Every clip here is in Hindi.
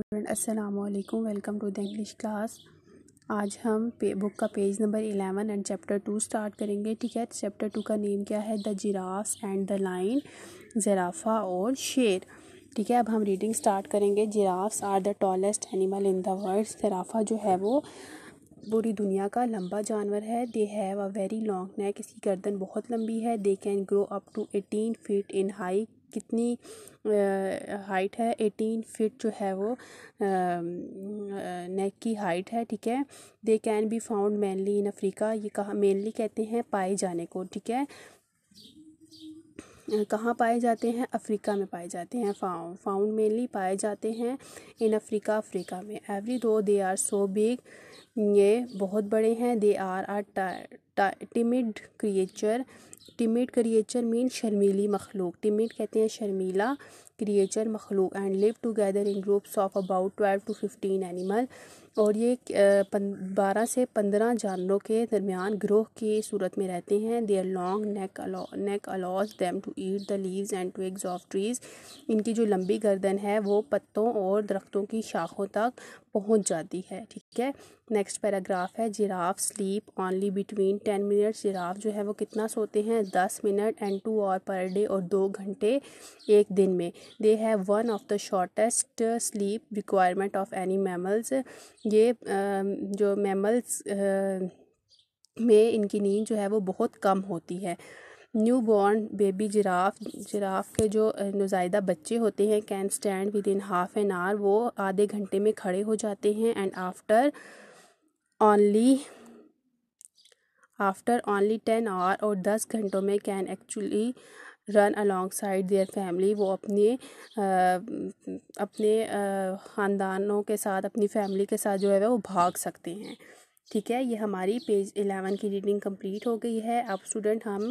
स्टूडेंट अस्सलाम वालेकुम welcome to the English class आज हम बुक का page number eleven and chapter two start करेंगे ठीक है चैप्टर टू का नेम क्या है the giraffe and the lion जराफा और शेर ठीक है अब हम रीडिंग स्टार्ट करेंगे giraffes are the tallest animal in the world जराफा जो है वो पूरी दुनिया का लंबा जानवर है they have a very long neck इसकी गर्दन बहुत लंबी है they can grow up to eighteen feet in height कितनी हाइट है एटीन फिट जो है वो नेक की हाइट है ठीक है they can be found mainly in Africa ये कहा मेनली कहते हैं पाए जाने को ठीक है कहाँ पाए जाते हैं अफ्रीका में पाए जाते हैं फाउंड फाउंड मेनली पाए जाते हैं इन अफ्रीका अफ्रीका में even though they are so big ये बहुत बड़े हैं they are are timid creature timid creature mean शर्मीली मखलूक टिमिड कहते हैं शर्मीला क्रिएचर मखलूक and live together in groups of about twelve to fifteen animal और ये बारह से पंद्रह जानवरों के दरमियान ग्रोह की सूरत में रहते हैं they are long neck neck allows them to eat the leaves and twigs of trees इनकी जो लंबी गर्दन है वो पत्तों और दरख्तों की शाखों तक पहुँच जाती है ठीक है नेक्स्ट पैराग्राफ है giraffe sleep only between ten minute giraffe जो है वो कितना सोते हैं दस मिनट and two hour per day और दो घंटे एक दिन में they have one of the shortest sleep requirement of any mammals ये जो मैमल्स में इनकी नींद जो है वो बहुत कम होती है new born baby giraffe giraffe के जो नुजायदा बच्चे होते हैं can stand within half an hour वो आधे घंटे में खड़े हो जाते हैं and after only after only ten hour और दस घंटों में can actually run alongside their family वो अपने आ, अपने ख़ानदानों के साथ अपनी फैमिली के साथ जो है वो भाग सकते हैं ठीक है ये हमारी पेज एलेवन की रीडिंग कंप्लीट हो गई है अब स्टूडेंट हम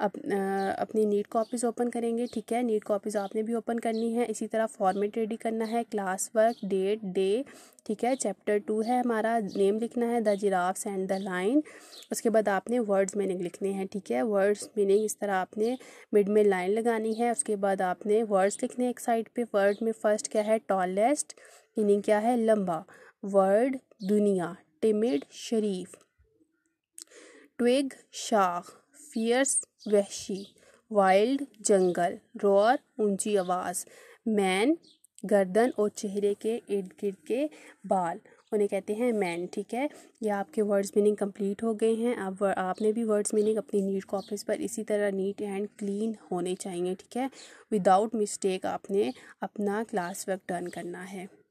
अप, आ, अपनी नीट कॉपीज़ ओपन करेंगे ठीक है नीट कॉपीज़ आपने भी ओपन करनी है इसी तरह फॉर्मेट रेडी करना है क्लास वर्क डेट डे ठीक है चैप्टर टू है हमारा नेम लिखना है the giraffes and the lion उसके बाद आपने वर्ड्स मीनिंग लिखने हैं ठीक है वर्ड्स मीनिंग इस तरह आपने मिड में लाइन लगानी है उसके बाद आपने वर्ड्स लिखने एक साइड पर वर्ड में फर्स्ट क्या है टॉलेस्ट मीनिंग क्या है लंबा वर्ड दुनिया टिमिड शरीफ ट्विग शाख फियर्स वहशी वाइल्ड जंगल रोअर ऊंची आवाज़ मैन गर्दन और चेहरे के इर्द गिर्द के बाल उन्हें कहते हैं मैन ठीक है ये आपके वर्ड्स मीनिंग कंप्लीट हो गए हैं अब आप, आपने भी वर्ड्स मीनिंग अपनी नीट कॉपीज़ पर इसी तरह नीट एंड क्लीन होने चाहिए ठीक है विदाउट मिस्टेक आपने अपना क्लास वर्क डन करना है